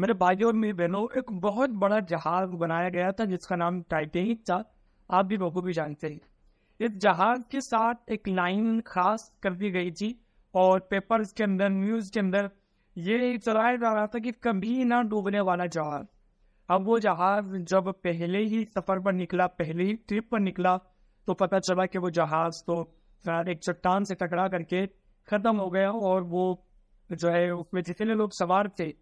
मेरे भाई और मेरी बहनों एक बहुत बड़ा जहाज बनाया गया था जिसका नाम टाइटेनिक था आप भी बहुत भी जानते हैं इस जहाज के साथ एक लाइन खास कर दी गई थी और पेपर्स के अंदर न्यूज के अंदर ये चलाया जा रहा था कि कभी ना डूबने वाला जहाज अब वो जहाज जब पहले ही सफर पर निकला पहले ही ट्रिप पर निकला तो पता चला कि वो जहाज तो एक चट्टान से टकरा करके खत्म हो गया और वो जो है उसमें जितने लोग सवार थे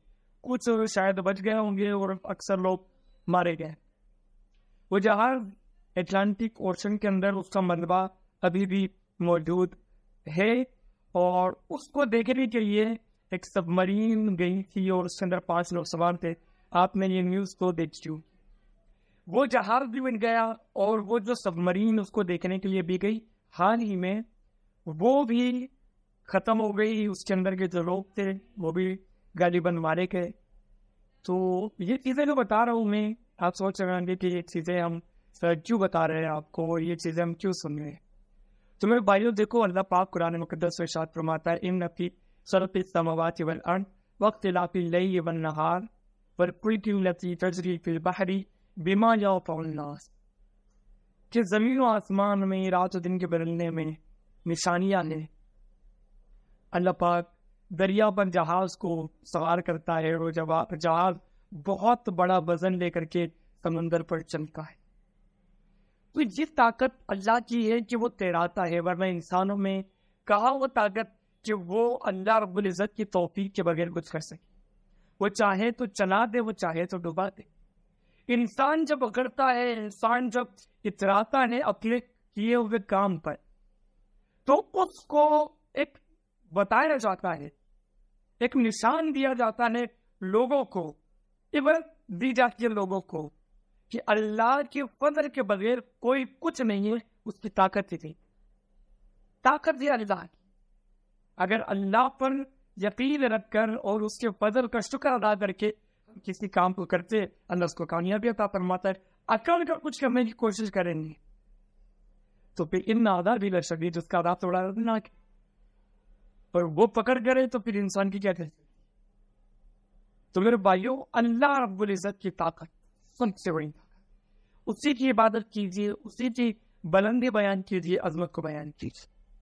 कुछ शायद बच गए होंगे और अक्सर लोग मारे गए वो जहाज एटलांटिक ओशन के अंदर उसका मलबा अभी भी मौजूद है और उसको देखने के लिए एक सबमरीन गई थी और उसके अंदर पांच लोग सवार थे आपने ये न्यूज़ तो देखी होगी वो जहाज भी बन गया और वो जो सबमरीन उसको देखने के लिए भी गई हाल ही में वो भी ख़त्म हो गई उसके अंदर के जो लोग थे वो भी गालिबन मारे गए तो ये चीज़ें जो तो बता रहा हूँ मैं आप सोच रहे होंगे कि ये चीज़ें हम सर क्यों बता रहे हैं आपको और ये चीज़ें हम क्यों सुन रहे हैं तो मेरे भाइयों देखो अल्लाह पाक कुरान मुकदस वशात फरमाता है इन नफी सरफ समवात वल अन वक्त लाफी लई ये वन नहार पर कुल की लती तजरी फिर बहरी बीमा जाओ फौलनास कि ज़मीन व आसमान में रात और दिन के बदलने में निशानियाँ ने अल्लाह पाक दरिया पर जहाज को सवार करता है और जहाज बहुत बड़ा वजन लेकर के समंदर पर चलता है तो जिस ताकत अल्लाह की है कि वो तैराता है वरना इंसानों में कहा वो ताकत कि वो अल्लाह इज़्ज़त की तोफीक के बगैर कुछ कर सके वो चाहे तो चला दे वो चाहे तो डुबा दे इंसान जब अगड़ता है इंसान जब इतराता है अपने किए हुए काम पर तो उसको एक बताया जाता है एक निशान दिया जाता है लोगों को इबरत दी जाती है लोगों को कि अल्लाह के फजर के बगैर कोई कुछ नहीं है उसकी ताकत ही नहीं ताकत है अल्लाह की अगर अल्लाह पर यकीन रखकर और उसके फजर का शुक्र अदा करके किसी काम को करते अल्लाह उसको कामयाबी अता फरमाता है अकल का कुछ करने की कोशिश करेंगे तो फिर इन आदा भी लशदीद जिसका आदा थोड़ा नाक पर वो पकड़ करे तो फिर इंसान की क्या कहते तो मेरे भाइयों अल्लाह रब्बुल इज़्ज़त की ताकत सबसे बड़ी ताकत उसी की इबादत कीजिए उसी की बुलंदी बयान कीजिए अजमत को बयान कीजिए